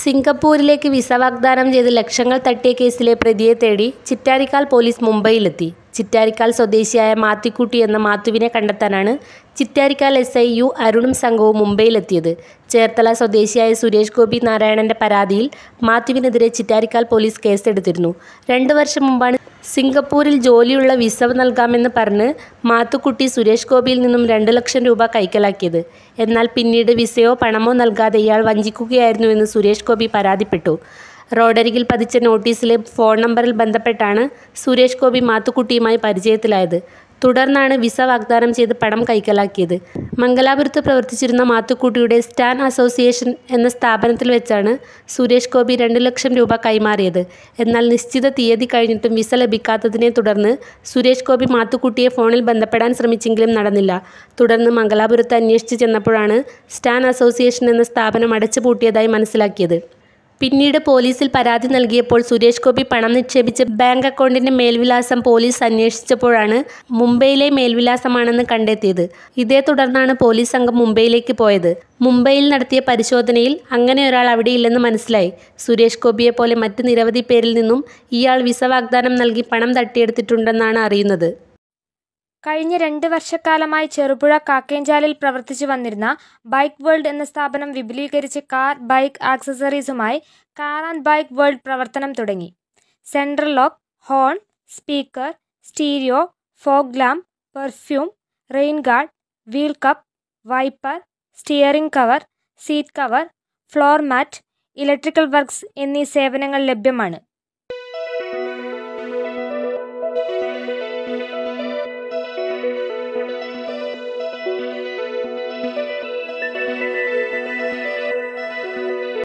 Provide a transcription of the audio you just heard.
സിംഗപ്പൂരിലേക്ക് visa വാഗ്ദാനം ചെയ്ത് ലക്ഷങ്ങൾ തട്ടിയ കേസിലെ പ്രതിയെ തേടി ചിറ്റാരിക്കാൽ പോലീസ് മുംബൈയിലെത്തി ചിറ്റാരിക്കാൽ സ്വദേശിയായ മാത്തിക്കുട്ടി എന്ന മാത്തുവിനെ കണ്ടെത്താനാണ് ചിറ്റാരിക്കാൽ എസ് ഐ യു അരുണും സംഘവും മുംബൈയിലെത്തിയത് ചേർത്തല സ്വദേശിയായ സുരേഷ് ഗോപി നാരായണന്റെ പരാതിയിൽ മാത്യുവിനെതിരെ ചിറ്റാരിക്കാൽ പോലീസ് കേസെടുത്തിരുന്നു രണ്ടു വർഷം മുമ്പാണ് സിംഗപ്പൂരിൽ ജോലിയുള്ള വിസ നൽകാമെന്ന് പറഞ്ഞ് മാത്തുക്കുട്ടി സുരേഷ് ഗോപിയിൽ നിന്നും രണ്ട് ലക്ഷം രൂപ കൈക്കലാക്കിയത് എന്നാൽ പിന്നീട് വിസയോ പണമോ നൽകാതെ ഇയാൾ വഞ്ചിക്കുകയായിരുന്നുവെന്ന് സുരേഷ് ഗോപി പരാതിപ്പെട്ടു റോഡരികിൽ പതിച്ച നോട്ടീസിലെ ഫോൺ നമ്പറിൽ ബന്ധപ്പെട്ടാണ് സുരേഷ് ഗോപി മാത്തുക്കുട്ടിയുമായി പരിചയത്തിലായത് തുടർന്നാണ് വിസ വാഗ്ദാനം ചെയ്ത് പണം കൈക്കലാക്കിയത് മംഗലാപുരത്ത് പ്രവർത്തിച്ചിരുന്ന മാത്തുക്കുട്ടിയുടെ സ്റ്റാൻ അസോസിയേഷൻ എന്ന സ്ഥാപനത്തിൽ വെച്ചാണ് സുരേഷ് ഗോപി രണ്ട് ലക്ഷം രൂപ കൈമാറിയത് എന്നാൽ നിശ്ചിത തീയതി കഴിഞ്ഞിട്ടും വിസ ലഭിക്കാത്തതിനെ തുടർന്ന് സുരേഷ് ഗോപി മാത്തുക്കുട്ടിയെ ഫോണിൽ ബന്ധപ്പെടാൻ ശ്രമിച്ചെങ്കിലും നടന്നില്ല തുടർന്ന് മംഗലാപുരത്ത് അന്വേഷിച്ച് ചെന്നപ്പോഴാണ് സ്റ്റാൻ അസോസിയേഷൻ എന്ന സ്ഥാപനം അടച്ചുപൂട്ടിയതായി മനസ്സിലാക്കിയത് പിന്നീട് പോലീസിൽ പരാതി നൽകിയപ്പോൾ സുരേഷ് ഗോപി പണം നിക്ഷേപിച്ച ബാങ്ക് അക്കൗണ്ടിന്റെ മേൽവിലാസം പോലീസ് അന്വേഷിച്ചപ്പോഴാണ് മുംബൈയിലെ മേൽവിലാസമാണെന്ന് കണ്ടെത്തിയത് ഇതേ തുടർന്നാണ് പോലീസ് സംഘം മുംബൈയിലേക്ക് പോയത് മുംബൈയിൽ നടത്തിയ പരിശോധനയിൽ അങ്ങനെ ഒരാൾ അവിടെ ഇല്ലെന്ന് മനസ്സിലായി സുരേഷ് ഗോപിയെ പോലെ മറ്റ് നിരവധി പേരിൽ നിന്നും ഇയാൾ വിസ വാഗ്ദാനം നൽകി പണം തട്ടിയെടുത്തിട്ടുണ്ടെന്നാണ് അറിയുന്നത് കഴിഞ്ഞ രണ്ട് വർഷക്കാലമായി ചെറുപുഴ കാക്കേഞ്ചാലിൽ പ്രവർത്തിച്ചു വന്നിരുന്ന ബൈക്ക് വേൾഡ് എന്ന സ്ഥാപനം വിപുലീകരിച്ച് കാർ ബൈക്ക് ആക്സസറീസുമായി കാർ ആൻഡ് ബൈക്ക് വേൾഡ് പ്രവർത്തനം തുടങ്ങി central lock horn speaker stereo fog lamp perfume rain guard wheel cup wiper steering cover seat cover floor mat electrical works എന്നീ സേവനങ്ങൾ ലഭ്യമാണ്